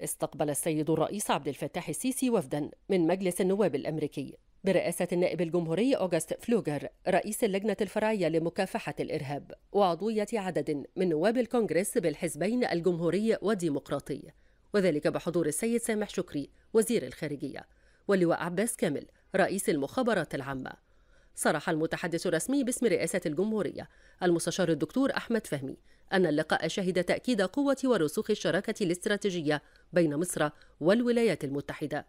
استقبل السيد الرئيس عبد الفتاح السيسي وفدا من مجلس النواب الامريكي برئاسة النائب الجمهوري أوغست فلوجر رئيس اللجنة الفرعية لمكافحة الإرهاب وعضوية عدد من نواب الكونغرس بالحزبين الجمهوري والديمقراطي وذلك بحضور السيد سامح شكري وزير الخارجية واللواء عباس كامل رئيس المخابرات العامة صرح المتحدث الرسمي باسم رئاسة الجمهورية المستشار الدكتور أحمد فهمي أن اللقاء شهد تأكيد قوة ورسوخ الشراكة الاستراتيجية بين مصر والولايات المتحدة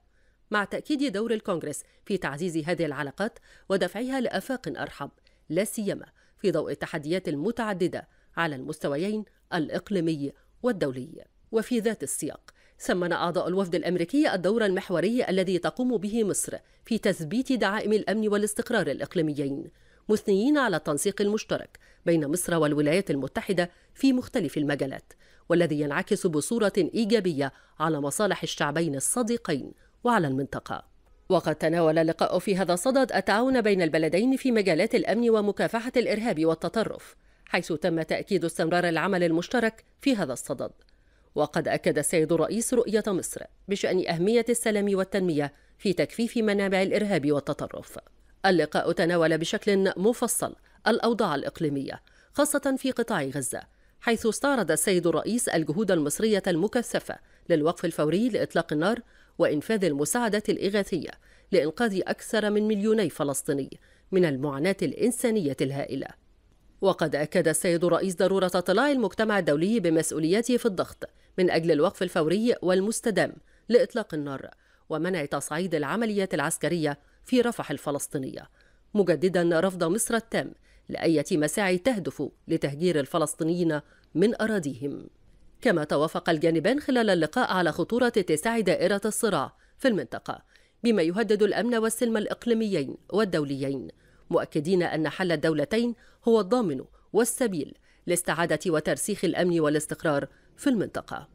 مع تأكيد دور الكونغرس في تعزيز هذه العلاقات ودفعها لآفاق أرحب لا سيما في ضوء التحديات المتعددة على المستويين الإقليمي والدولي وفي ذات السياق ثمن أعضاء الوفد الأمريكي الدور المحوري الذي تقوم به مصر في تثبيت دعائم الأمن والاستقرار الإقليميين مثنيين على التنسيق المشترك بين مصر والولايات المتحدة في مختلف المجالات والذي ينعكس بصورة إيجابية على مصالح الشعبين الصديقين وعلى المنطقة وقد تناول اللقاء في هذا الصدد التعاون بين البلدين في مجالات الأمن ومكافحة الإرهاب والتطرف حيث تم تأكيد استمرار العمل المشترك في هذا الصدد وقد أكد السيد الرئيس رؤية مصر بشأن أهمية السلام والتنمية في تكفيف منابع الإرهاب والتطرف. اللقاء تناول بشكل مفصل الأوضاع الإقليمية خاصة في قطاع غزة، حيث استعرض السيد الرئيس الجهود المصرية المكثفة للوقف الفوري لإطلاق النار وإنفاذ المساعدة الإغاثية لإنقاذ أكثر من مليوني فلسطيني من المعاناة الإنسانية الهائلة. وقد أكد السيد الرئيس ضرورة اطلاع المجتمع الدولي بمسؤوليته في الضغط من أجل الوقف الفوري والمستدام لإطلاق النار ومنع تصعيد العمليات العسكرية في رفح الفلسطينية مجددا رفض مصر التام لأية مساعي تهدف لتهجير الفلسطينيين من أراضيهم كما توافق الجانبان خلال اللقاء على خطورة اتساع دائرة الصراع في المنطقة بما يهدد الأمن والسلم الإقليميين والدوليين مؤكدين أن حل الدولتين هو الضامن والسبيل لاستعادة وترسيخ الأمن والاستقرار في المنطقة